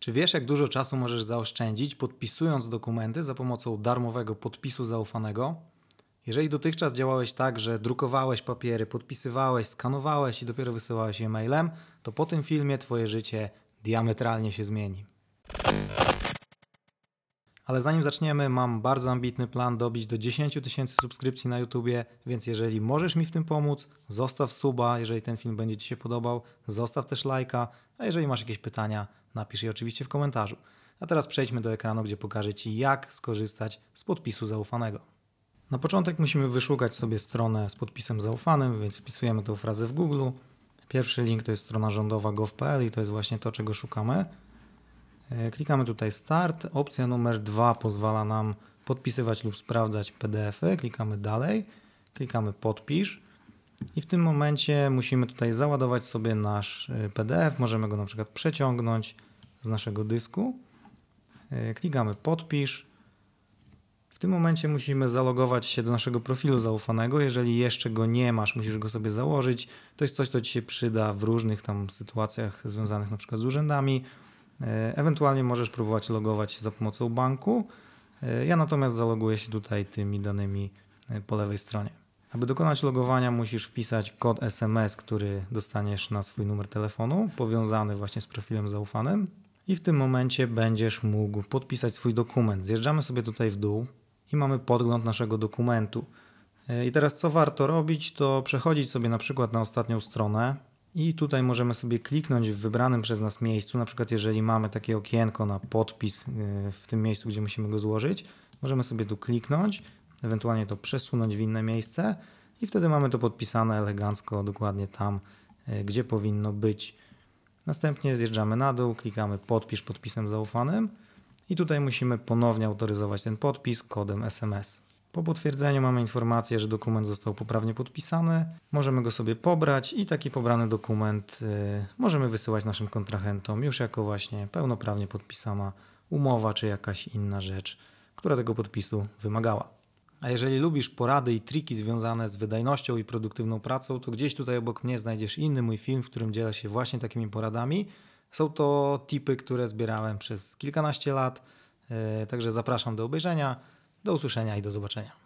Czy wiesz, jak dużo czasu możesz zaoszczędzić, podpisując dokumenty za pomocą darmowego podpisu zaufanego? Jeżeli dotychczas działałeś tak, że drukowałeś papiery, podpisywałeś, skanowałeś i dopiero wysyłałeś je mailem, to po tym filmie Twoje życie diametralnie się zmieni. Ale zanim zaczniemy, mam bardzo ambitny plan dobić do 10 tysięcy subskrypcji na YouTubie, więc jeżeli możesz mi w tym pomóc, zostaw suba, jeżeli ten film będzie Ci się podobał, zostaw też lajka, a jeżeli masz jakieś pytania, napisz je oczywiście w komentarzu. A teraz przejdźmy do ekranu, gdzie pokażę Ci jak skorzystać z podpisu zaufanego. Na początek musimy wyszukać sobie stronę z podpisem zaufanym, więc wpisujemy tę frazę w Google. Pierwszy link to jest strona rządowa gov.pl i to jest właśnie to, czego szukamy. E, klikamy tutaj Start. Opcja numer 2 pozwala nam podpisywać lub sprawdzać PDF-y. Klikamy dalej, klikamy Podpisz. I w tym momencie musimy tutaj załadować sobie nasz e, PDF. Możemy go na przykład przeciągnąć z naszego dysku. E, klikamy Podpisz. W tym momencie musimy zalogować się do naszego profilu zaufanego. Jeżeli jeszcze go nie masz, musisz go sobie założyć. To jest coś, co Ci się przyda w różnych tam sytuacjach związanych na przykład z urzędami. E, ewentualnie możesz próbować logować się za pomocą banku. E, ja natomiast zaloguję się tutaj tymi danymi e, po lewej stronie. Aby dokonać logowania musisz wpisać kod SMS, który dostaniesz na swój numer telefonu, powiązany właśnie z profilem zaufanym i w tym momencie będziesz mógł podpisać swój dokument. Zjeżdżamy sobie tutaj w dół i mamy podgląd naszego dokumentu. I teraz co warto robić, to przechodzić sobie na przykład na ostatnią stronę, i tutaj możemy sobie kliknąć w wybranym przez nas miejscu, na przykład jeżeli mamy takie okienko na podpis y, w tym miejscu, gdzie musimy go złożyć, możemy sobie tu kliknąć, ewentualnie to przesunąć w inne miejsce i wtedy mamy to podpisane elegancko, dokładnie tam, y, gdzie powinno być. Następnie zjeżdżamy na dół, klikamy podpisz podpisem zaufanym i tutaj musimy ponownie autoryzować ten podpis kodem SMS. Po potwierdzeniu mamy informację, że dokument został poprawnie podpisany. Możemy go sobie pobrać i taki pobrany dokument y, możemy wysyłać naszym kontrahentom już jako właśnie pełnoprawnie podpisana umowa czy jakaś inna rzecz, która tego podpisu wymagała. A jeżeli lubisz porady i triki związane z wydajnością i produktywną pracą, to gdzieś tutaj obok mnie znajdziesz inny mój film, w którym dzielę się właśnie takimi poradami. Są to tipy, które zbierałem przez kilkanaście lat, y, także zapraszam do obejrzenia. Do usłyszenia i do zobaczenia.